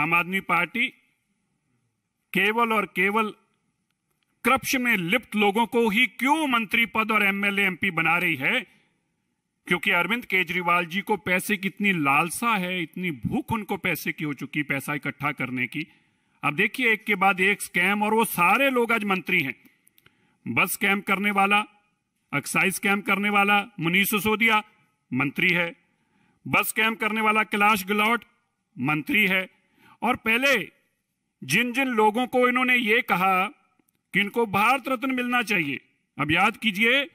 आम आदमी पार्टी केवल और केवल करप्शन में लिप्त लोगों को ही क्यों मंत्री पद और एमएलए एमपी बना रही है क्योंकि अरविंद केजरीवाल जी को पैसे की इतनी लालसा है इतनी भूख उनको पैसे की हो चुकी पैसा इकट्ठा करने की अब देखिए एक के बाद एक स्कैम और वो सारे लोग आज मंत्री हैं बस स्कैम करने वाला एक्साइज स्कैम करने वाला मुनीष सिसोदिया मंत्री है बस स्कैम करने वाला कैलाश गलौट मंत्री है और पहले जिन जिन लोगों को इन्होंने ये कहा कि इनको भारत रत्न मिलना चाहिए अब याद कीजिए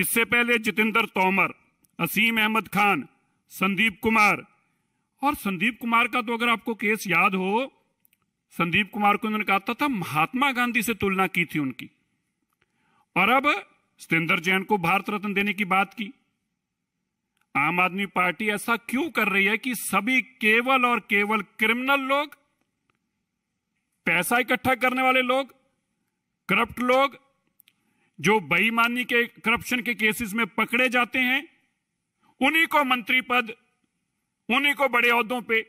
इससे पहले जितेंद्र तोमर असीम अहमद खान संदीप कुमार और संदीप कुमार का तो अगर आपको केस याद हो संदीप कुमार को उन्होंने कहा था, था महात्मा गांधी से तुलना की थी उनकी और अब सतेंद्र जैन को भारत रत्न देने की बात की आम आदमी पार्टी ऐसा क्यों कर रही है कि सभी केवल और केवल क्रिमिनल लोग पैसा इकट्ठा करने वाले लोग करप्ट लोग जो बेईमानी के करप्शन के केसेस में पकड़े जाते हैं उन्हीं को मंत्री पद उन्हीं को बड़े अहदों पे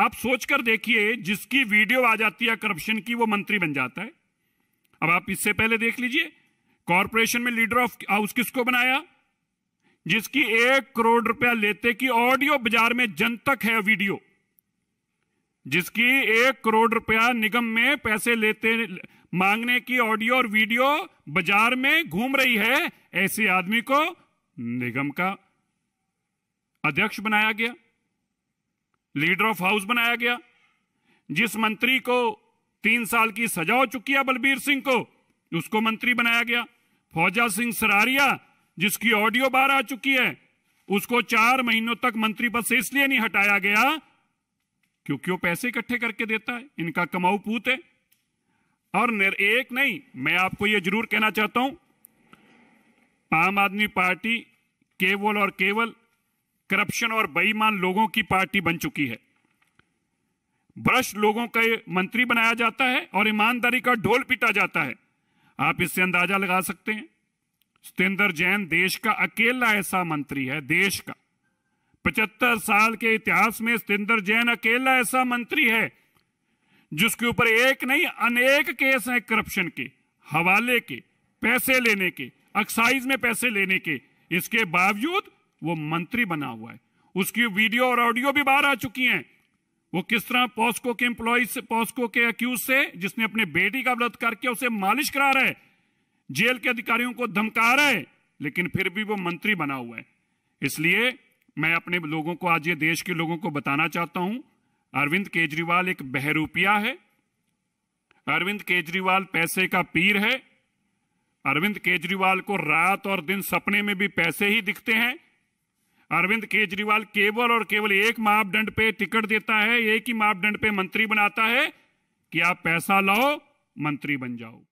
आप सोचकर देखिए जिसकी वीडियो आ जाती है करप्शन की वो मंत्री बन जाता है अब आप इससे पहले देख लीजिए कॉरपोरेशन में लीडर ऑफ हाउस किसको बनाया जिसकी एक करोड़ रुपया लेते की ऑडियो बाजार में जनतक है वीडियो जिसकी एक करोड़ रुपया निगम में पैसे लेते मांगने की ऑडियो और वीडियो बाजार में घूम रही है ऐसे आदमी को निगम का अध्यक्ष बनाया गया लीडर ऑफ हाउस बनाया गया जिस मंत्री को तीन साल की सजा हो चुकी है बलबीर सिंह को उसको मंत्री बनाया गया फौजा सिंह सरारिया जिसकी ऑडियो बाहर आ चुकी है उसको चार महीनों तक मंत्री पद से इसलिए नहीं हटाया गया क्योंकि वो पैसे इकट्ठे करके देता है इनका कमाऊ पूत है और एक नहीं मैं आपको यह जरूर कहना चाहता हूं आम आदमी पार्टी केवल और केवल करप्शन और बेईमान लोगों की पार्टी बन चुकी है भ्रष्ट लोगों का मंत्री बनाया जाता है और ईमानदारी का ढोल पीटा जाता है आप इससे अंदाजा लगा सकते हैं सतेंद्र जैन देश का अकेला ऐसा मंत्री है देश का पचहत्तर साल के इतिहास में सतेंद्र जैन अकेला ऐसा मंत्री है जिसके ऊपर एक नहीं अनेक केस हैं करप्शन के हवाले के पैसे लेने के एक्साइज में पैसे लेने के इसके बावजूद वो मंत्री बना हुआ है उसकी वीडियो और ऑडियो भी बाहर आ चुकी हैं वो किस तरह पॉस्को के एम्प्लॉय से पॉस्को के अक्यूज से जिसने अपने बेटी का बलात्कार किया उसे मालिश करा रहा है जेल के अधिकारियों को धमका रहा है लेकिन फिर भी वो मंत्री बना हुआ है इसलिए मैं अपने लोगों को आज ये देश के लोगों को बताना चाहता हूं अरविंद केजरीवाल एक बहरूपिया है अरविंद केजरीवाल पैसे का पीर है अरविंद केजरीवाल को रात और दिन सपने में भी पैसे ही दिखते हैं अरविंद केजरीवाल केवल और केवल एक मापदंड पे टिकट देता है एक ही मापदंड पे मंत्री बनाता है कि आप पैसा लाओ मंत्री बन जाओ